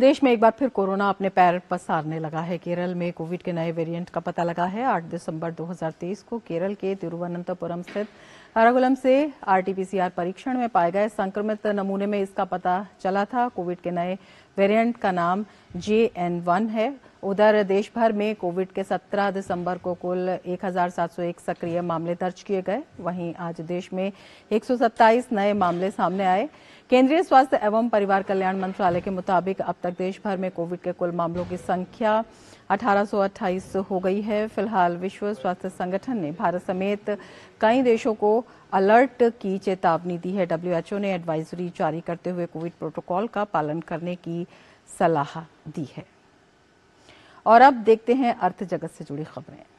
देश में एक बार फिर कोरोना अपने पैर पसारने लगा है केरल में कोविड के नए वेरिएंट का पता लगा है 8 दिसंबर 2023 को केरल के तिरुवनंतपुरम स्थित अरागुलम से आरटीपीसीआर परीक्षण में पाए गए संक्रमित नमूने में इसका पता चला था कोविड के नए वेरिएंट का नाम जे एन वन है उधर देश भर में कोविड के 17 दिसंबर को कुल 1,701 सक्रिय मामले दर्ज किए गए वहीं आज देश में 127 नए मामले सामने आए केंद्रीय स्वास्थ्य एवं परिवार कल्याण मंत्रालय के मुताबिक अब तक देश भर में कोविड के कुल मामलों की संख्या अठारह हो गई है फिलहाल विश्व स्वास्थ्य संगठन ने भारत समेत कई देशों को अलर्ट की चेतावनी दी है डब्ल्यूएचओ ने एडवाइजरी जारी करते हुए कोविड प्रोटोकॉल का पालन करने की सलाह दी है और अब देखते हैं अर्थ जगत से जुड़ी खबरें